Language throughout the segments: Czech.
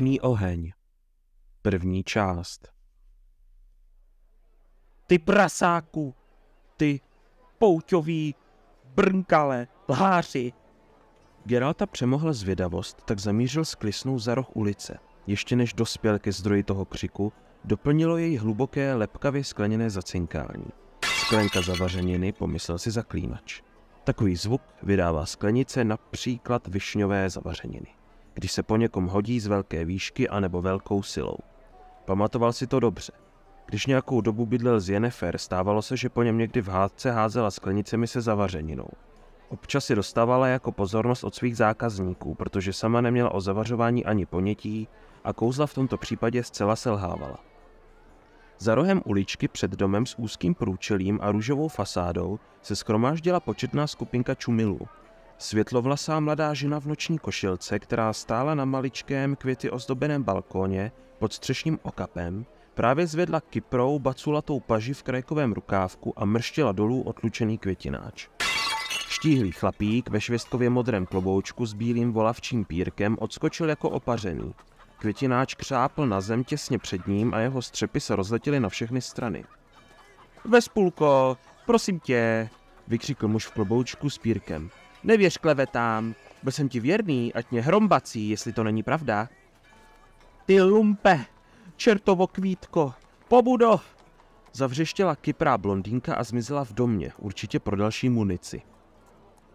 Věčný oheň. První část. Ty prasáku, ty pouťový brnkale, lháři. Geralta přemohla zvědavost, tak zamířil s za roh ulice. Ještě než dospěl ke zdroji toho křiku, doplnilo jej hluboké, lepkavě skleněné zacinkání. Sklenka zavařeniny, pomyslel si zaklínač. Takový zvuk vydává sklenice například višňové zavařeniny když se po někom hodí z velké výšky anebo velkou silou. Pamatoval si to dobře. Když nějakou dobu bydlel z Jenefer, stávalo se, že po něm někdy v hádce házela sklenicemi se zavařeninou. Občas si dostávala jako pozornost od svých zákazníků, protože sama neměla o zavařování ani ponětí a kouzla v tomto případě zcela selhávala. Za rohem uličky před domem s úzkým průčelím a růžovou fasádou se skromáždila početná skupinka čumilů, Světlovlasá mladá žena v noční košilce, která stála na maličkém květy ozdobeném balkóně pod střešním okapem, právě zvedla kyprou baculatou paži v krajkovém rukávku a mrštila dolů otlučený květináč. Štíhlý chlapík ve švestkově modrém kloboučku s bílým volavčím pírkem odskočil jako opařený. Květináč křápl na zem těsně před ním a jeho střepy se rozletily na všechny strany. Vespulko, prosím tě, vykřikl muž v kloboučku s pírkem. Nevěř klevetám, byl jsem ti věrný, ať mě hrombací, jestli to není pravda. Ty lumpe, čertovo kvítko, pobudo! Zavřeštěla kyprá blondýnka a zmizela v domě, určitě pro další munici.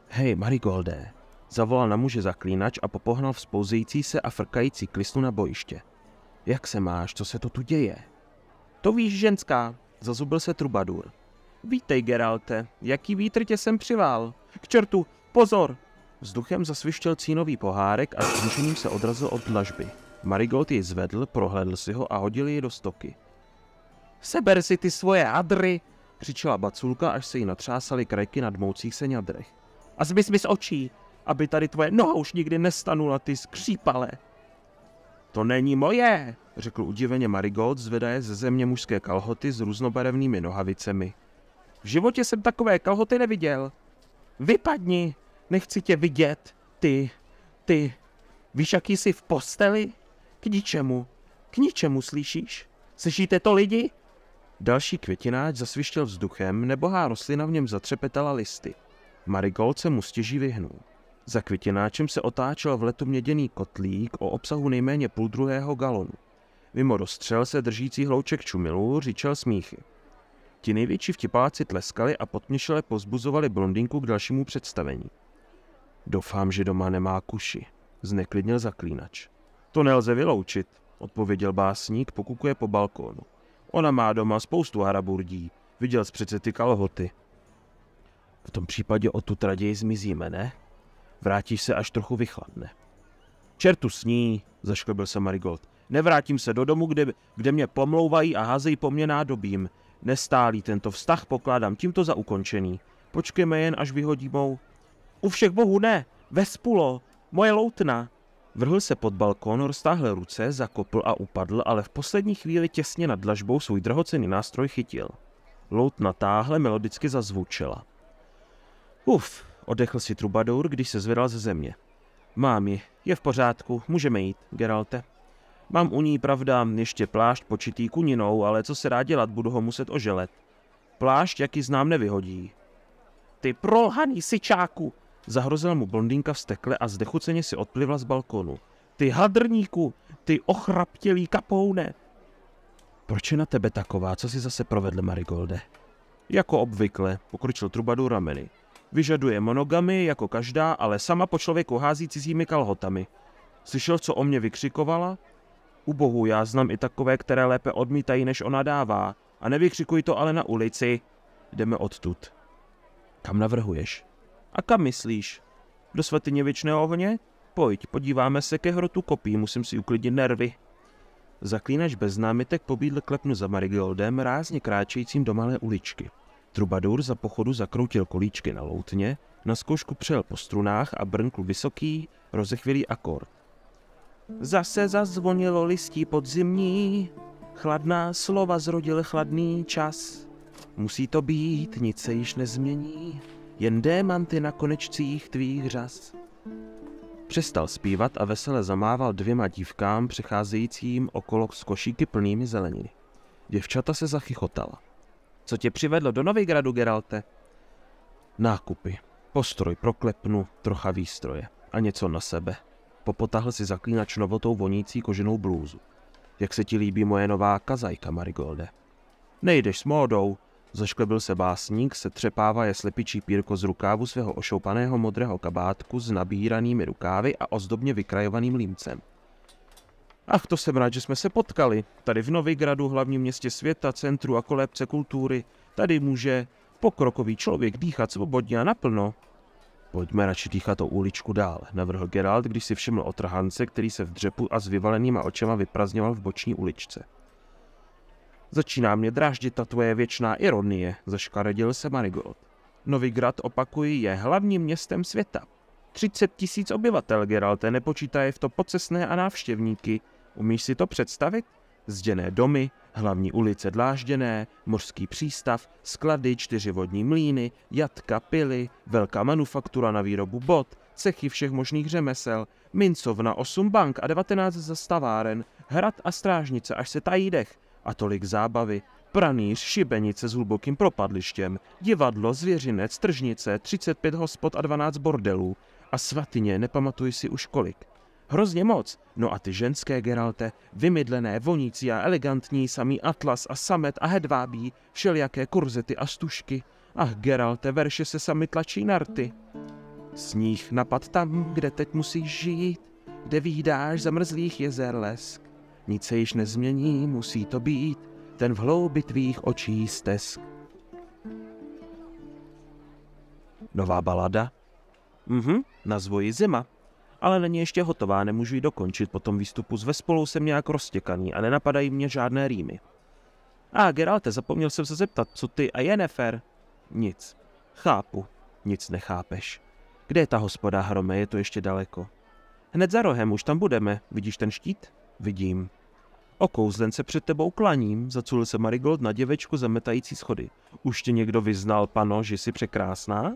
Hej, Marigoldé, zavolal na muže zaklínač a popohnal vzpouzející se a frkající klisnu na bojiště. Jak se máš, co se to tu děje? To víš, ženská, zazubil se trubadur. Vítej, Geralte, jaký vítr tě sem přivál? K čertu, Pozor! Vzduchem zasvištěl cínový pohárek a zrušením se odrazil od dlažby. Marigold ji zvedl, prohlédl si ho a hodil ji do stoky. Seber si ty svoje adry! křičela baculka, až se jí natřásaly krajky na dmoucích se ňadrech. A zmys mi z očí, aby tady tvoje noha už nikdy nestanula, ty skřípale! To není moje, řekl udiveně Marigold, zvedaje ze země mužské kalhoty s různobarevnými nohavicemi. V životě jsem takové kalhoty neviděl. Vypadni, nechci tě vidět, ty, ty, víš, jaký jsi v posteli? K ničemu, k ničemu, slyšíš? Slyšíte to lidi? Další květináč zasvištěl vzduchem, nebohá rostlina v něm zatřepetala listy. Marigold se mu stěží vyhnul. Za květináčem se otáčel v letu měděný kotlík o obsahu nejméně půl druhého galonu. Mimo rozstřel se držící hlouček čumilů říčel smíchy. Ti největší vtipáci tleskali a potměšile pozbuzovali blondinku k dalšímu představení. Doufám, že doma nemá kuši, zneklidnil zaklínač. To nelze vyloučit, odpověděl básník, pokukuje po balkónu. Ona má doma spoustu haraburdí, viděl jsi přece ty kalhoty. V tom případě o tu raději zmizíme, ne? Vrátíš se až trochu vychladne. Čertu s ní, zašklebil se Marigold. Nevrátím se do domu, kde, kde mě pomlouvají a házejí po mě nádobím. Nestálý tento vztah pokládám tímto za ukončený. Počkejme jen, až vyhodí mou u všech bohů ne! Vespulo! Moje loutna! Vrhl se pod balkon, roztáhl ruce, zakopl a upadl, ale v poslední chvíli těsně nad dlažbou svůj drahocený nástroj chytil. Loutna táhle melodicky zazvučela. Uf, odechl si trubadour, když se zvedal ze země. Mám ji, je v pořádku, můžeme jít, Geralte. Mám u ní, pravda, ještě plášť počitý kuninou, ale co se rád dělat, budu ho muset oželet. Plášť, jaký znám, nevyhodí. Ty prolhaný sičáku, Zahrozila mu blondýnka v stekle a zdechuceně si odplivla z balkonu. Ty hadrníku, ty ochraptělý kapoune. Proč je na tebe taková, co si zase provedl, Marigolde? Jako obvykle, pokročil Trubadu rameny. Vyžaduje monogamy, jako každá, ale sama po člověku hází cizími kalhotami. Slyšel, co o mě vykřikovala? Ubohu, já znám i takové, které lépe odmítají, než ona dává. A nevykřikuj to ale na ulici. Jdeme odtud. Kam navrhuješ? A kam myslíš? Do svatyně věčného ohně? Pojď, podíváme se ke hrotu kopí, musím si uklidnit nervy. Zaklínač bez námitek pobídl klepnu za Marigoldem, rázně kráčejícím do malé uličky. Trubadur za pochodu zakroutil kolíčky na loutně, na zkoušku přel po strunách a brnkl vysoký, rozechvělý akord. Zase zazvonilo listí podzimní, chladná slova zrodil chladný čas. Musí to být, nic se již nezmění jen démanty na konečcích tvých řas. Přestal zpívat a vesele zamával dvěma dívkám přecházejícím okolo s košíky plnými zeleniny. Děvčata se zachychotala. Co tě přivedlo do Novigradu, Geralte? Nákupy. Postroj pro klepnu, trocha výstroje a něco na sebe. Popotahl si zaklínač novotou vonící koženou blůzu. Jak se ti líbí moje nová kazajka, Marigolde? Nejdeš s módou, Zašklebil se básník, se třepává je slepičí pírko z rukávu svého ošoupaného modrého kabátku s nabíranými rukávy a ozdobně vykrajovaným límcem. Ach, to jsem rád, že jsme se potkali. Tady v Novigradu, hlavním městě světa, centru a kolébce kultury. Tady může pokrokový člověk dýchat svobodně a naplno. Pojďme radši dýchat o uličku dál, navrhl Gerald, když si všiml otrhance, který se v dřepu a s vyvalenýma očema vyprazňoval v boční uličce. Začíná mě dráždit ta tvoje věčná ironie, zaškaredil se Marigold. Novigrad, opakuji, je hlavním městem světa. 30 tisíc obyvatel, Geralte, nepočítaje v to pocesné a návštěvníky. Umíš si to představit? Zděné domy, hlavní ulice dlážděné, mořský přístav, sklady, čtyři vodní mlýny, jatka, pily, velká manufaktura na výrobu bot, cechy všech možných řemesel, mincovna, 8 bank a 19 zastaváren, hrad a strážnice, až se tají dech, a tolik zábavy. Pranýř, šibenice s hlubokým propadlištěm, divadlo, zvěřinec, tržnice, 35 hospod a 12 bordelů. A svatyně, nepamatuji si už kolik. Hrozně moc. No a ty ženské, Geralte, vymydlené, vonící a elegantní, samý atlas a samet a hedvábí, všelijaké kurzety a stušky, Ach, Geralte, verše se sami tlačí na rty. Sníh napad tam, kde teď musíš žít, kde výdáš zamrzlých jezer lesk nic se již nezmění, musí to být ten v hloubi tvých očí stesk. Nová balada? Mhm, na zvoji Zima. Ale není ještě hotová, nemůžu ji dokončit, po tom výstupu z Vespolou jsem nějak roztěkaný a nenapadají mě žádné rýmy. A ah, Geralte, zapomněl jsem se zeptat, co ty a Jennifer? Nic. Chápu. Nic nechápeš. Kde je ta hospoda, Hrome, je to ještě daleko. Hned za rohem, už tam budeme, vidíš ten štít? Vidím. Okouzlen se před tebou klaním, zaculil se Marigold na děvečku zametající schody. Už tě někdo vyznal, pano, že jsi překrásná?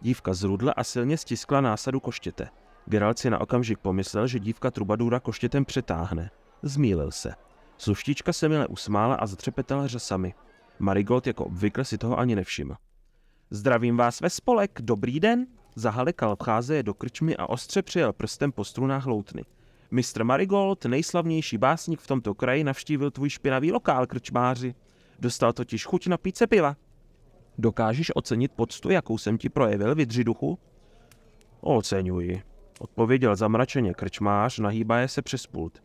Dívka zrudla a silně stiskla násadu koštěte. Geralt si na okamžik pomyslel, že dívka trubadura koštětem přetáhne. Zmílil se. Sluštička se mile usmála a zatřepetala řasami. Marigold jako obvykle si toho ani nevšiml. Zdravím vás ve spolek, dobrý den. Zahalekal je do krčmy a ostře přijel prstem po strunách loutny. Mistr Marigold, nejslavnější básník v tomto kraji, navštívil tvůj špinavý lokál, krčmáři. Dostal totiž chuť na píce piva. Dokážeš ocenit poctu, jakou jsem ti projevil, vydři duchu? Oceňuji, odpověděl zamračeně krčmář, nahýbaje se přes pult.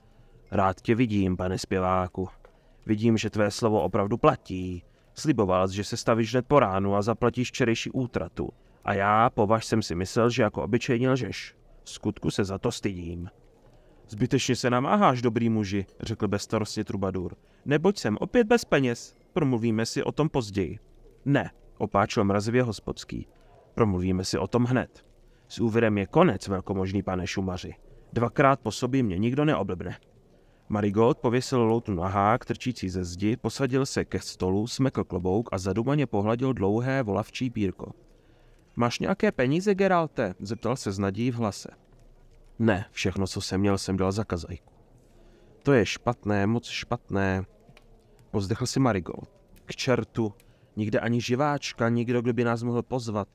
Rád tě vidím, pane zpěváku. Vidím, že tvé slovo opravdu platí. Sliboval jsi, že se stavíš hned po ránu a zaplatíš včerejší útratu. A já, považ, jsem si myslel, že jako obyčejně lžeš. V skutku se za to stydím. Zbytečně se namáháš, dobrý muži, řekl bezstarostně Trubadur. Neboť jsem opět bez peněz, promluvíme si o tom později. Ne, opáčil mrazivě hospodský. Promluvíme si o tom hned. S úvěrem je konec, velkomožný pane Šumaři. Dvakrát po sobě mě nikdo neoblbne. Marigold pověsil loutu na hák, trčící ze zdi, posadil se ke stolu, smekl klobouk a zadumaně pohladil dlouhé volavčí pírko. Máš nějaké peníze, Geralte? zeptal se s nadí v hlase. Ne, všechno, co jsem měl, jsem dal za kazajku. To je špatné, moc špatné. Pozdechl si Marigold. K čertu. Nikde ani živáčka, nikdo, kdo by nás mohl pozvat.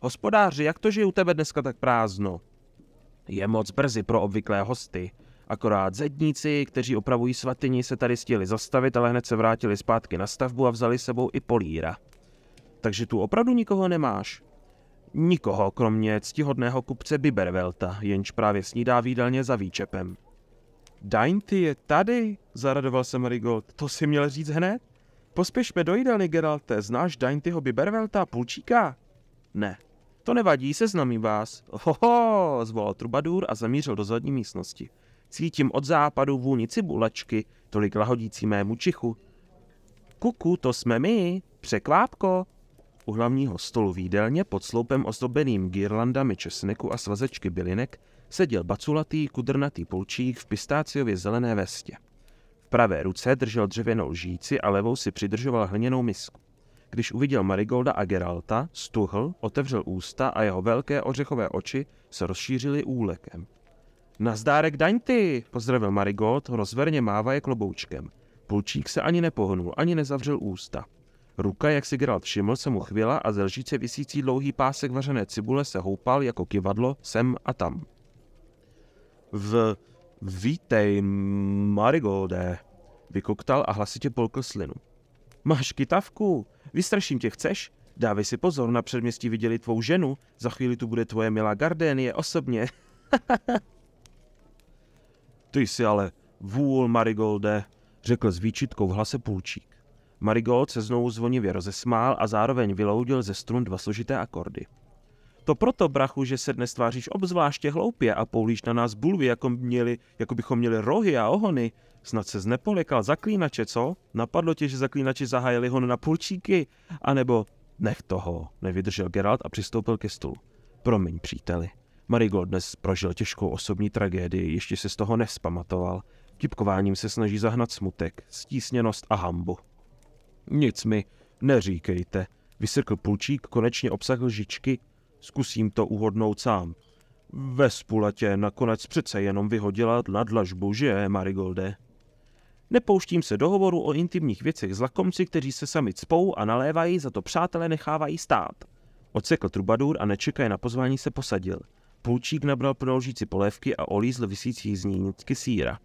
Hospodáři, jak to, že je u tebe dneska tak prázdno? Je moc brzy pro obvyklé hosty. Akorát zedníci, kteří opravují svatyni, se tady stihli zastavit, ale hned se vrátili zpátky na stavbu a vzali sebou i políra. Takže tu opravdu nikoho nemáš? Nikoho, kromě ctihodného kupce Bibervelta, jenž právě snídá výdelně za výčepem. Dainty je tady, zaradoval se Marigold. To si měl říct hned? Pospěšme do jídelny, Geralte. Znáš Daintyho Bibervelta, půlčíka? Ne. To nevadí, seznamím vás. Hoho, zvolal trubadur a zamířil do zadní místnosti. Cítím od západu vůni cibulačky, tolik lahodící mému čichu. Kuku, to jsme my, překvápko, u hlavního stolu jídelně pod sloupem ozdobeným girlandami česneku a svazečky bylinek seděl baculatý kudrnatý pulčík v pistáciově zelené vestě. V pravé ruce držel dřevěnou žíci a levou si přidržoval hliněnou misku. Když uviděl Marigolda a Geralta, stuhl, otevřel ústa a jeho velké ořechové oči se rozšířily úlekem. Nazdárek daň ty, pozdravil Marigold, rozverně mávaje kloboučkem. Pulčík se ani nepohnul, ani nezavřel ústa. Ruka, jak si Geralt všiml, se mu chvěla a z lžíce vysící dlouhý pásek vařené cibule se houpal jako kivadlo sem a tam. V Vítej, Marigolde, vykoktal a hlasitě polkl slinu. Máš kytavku? Vystraším tě, chceš? Dávej si pozor, na předměstí viděli tvou ženu, za chvíli tu bude tvoje milá Gardénie osobně. Ty jsi ale vůl, Marigolde, řekl s výčitkou v hlase půlčík. Marigold se znovu zvonivě rozesmál a zároveň vyloudil ze strun dva složité akordy. To proto, brachu, že se dnes tváříš obzvláště hloupě a poulíš na nás bulvy, jako, měli, jako bychom měli rohy a ohony. Snad se znepolekal zaklínače, co? Napadlo tě, že zaklínači zahájili hon na půlčíky, A nebo nech toho, nevydržel Geralt a přistoupil ke stolu. Promiň, příteli. Marigold dnes prožil těžkou osobní tragédii, ještě se z toho nespamatoval. Tipkováním se snaží zahnat smutek, stísněnost a hambu. Nic mi neříkejte, vysrkl pulčík, konečně obsah lžičky. Zkusím to uhodnout sám. Ve spulatě nakonec přece jenom vyhodila na dlažbu, že, Marigolde? Nepouštím se do hovoru o intimních věcech s lakomci, kteří se sami cpou a nalévají, za to přátelé nechávají stát. Odsekl trubadur a nečekaj na pozvání se posadil. Půlčík nabral pro polévky a olízl vysící z ní nitky síra.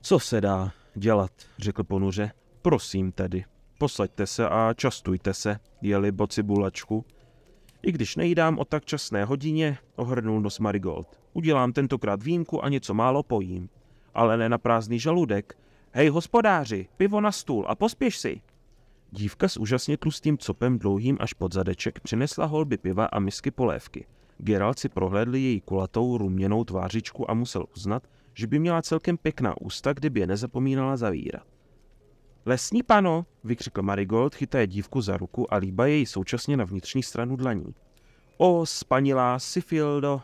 Co se dá dělat, řekl ponuře. Prosím tedy, posaďte se a častujte se, jeli bulačku. I když nejdám o tak časné hodině, ohrnul nos Marigold. Udělám tentokrát výjimku a něco málo pojím. Ale ne na prázdný žaludek. Hej, hospodáři, pivo na stůl a pospěš si. Dívka s úžasně tlustým copem dlouhým až pod zadeček přinesla holby piva a misky polévky. Geralt si prohlédl její kulatou, ruměnou tvářičku a musel uznat, že by měla celkem pěkná ústa, kdyby je nezapomínala zavírat. Lesní pano, vykřikl Marigold, chytá dívku za ruku a líbá jej současně na vnitřní stranu dlaní. O, spanilá Sifildo,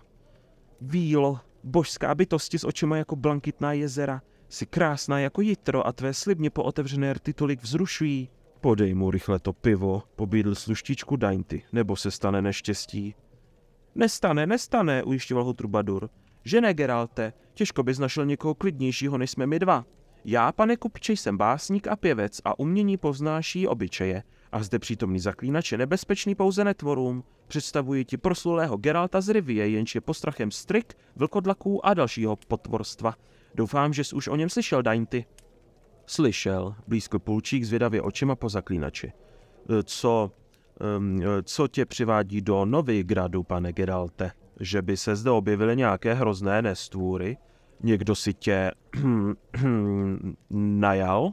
vílo, božská bytosti s očima jako blankitná jezera, si krásná jako jitro a tvé slibně pootevřené rty tolik vzrušují. Podej mu rychle to pivo, pobídl sluštičku Dainty, nebo se stane neštěstí. Nestane, nestane, ujišťoval ho Trubadur. Že ne, Geralte, těžko bys našel někoho klidnějšího, než jsme my dva. Já, pane Kupče, jsem básník a pěvec a umění poznáší obyčeje. A zde přítomný zaklínač je nebezpečný pouze netvorům. Představuji ti proslulého Geralta z Rivie, jenž je postrachem strik, vlkodlaků a dalšího potvorstva. Doufám, že jsi už o něm slyšel, Dainty. Slyšel, blízko půlčík zvědavě očima po zaklínači. E, co, um, co tě přivádí do Novigradu, pane Geralte? Že by se zde objevily nějaké hrozné nestvůry? Někdo si tě najal?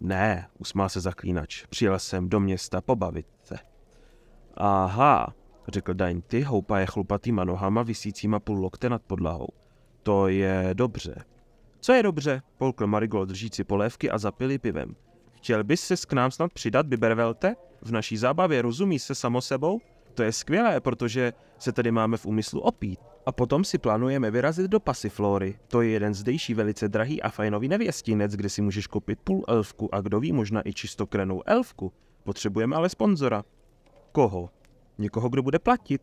Ne, usmál se zaklínač. Přijel jsem do města pobavit se. Aha, řekl Dain. houpa je chlupatýma nohama vysícíma půl lokte nad podlahou. To je dobře. Co je dobře? Polkl Marigold držící polévky a zapili pivem. Chtěl bys se k nám snad přidat, Bibervelte? V naší zábavě rozumí se samo sebou? to je skvělé, protože se tady máme v úmyslu opít. A potom si plánujeme vyrazit do Pasiflory. To je jeden zdejší velice drahý a fajnový nevěstinec, kde si můžeš koupit půl elfku a kdo ví, možná i čistokrenou elfku. Potřebujeme ale sponzora. Koho? Někoho, kdo bude platit.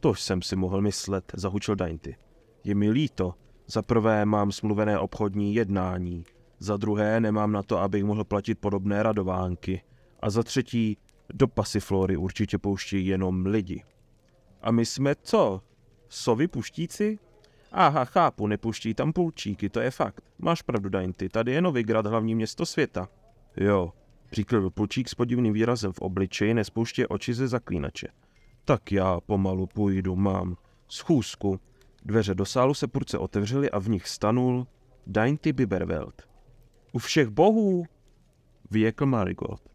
To jsem si mohl myslet, zahučil Dainty. Je mi líto. Za prvé mám smluvené obchodní jednání. Za druhé nemám na to, abych mohl platit podobné radovánky. A za třetí do pasiflory určitě pouští jenom lidi. A my jsme co? Sovy puštíci? Aha, chápu, nepuští tam půlčíky, to je fakt. Máš pravdu, Dainty, tady je Novigrad, hlavní město světa. Jo, přiklil půlčík s podivným výrazem v obličeji, nespouště oči ze zaklínače. Tak já pomalu půjdu, mám. Schůzku. Dveře do sálu se purce otevřely a v nich stanul Dainty Biberveld. U všech bohů, vyjekl Marigold.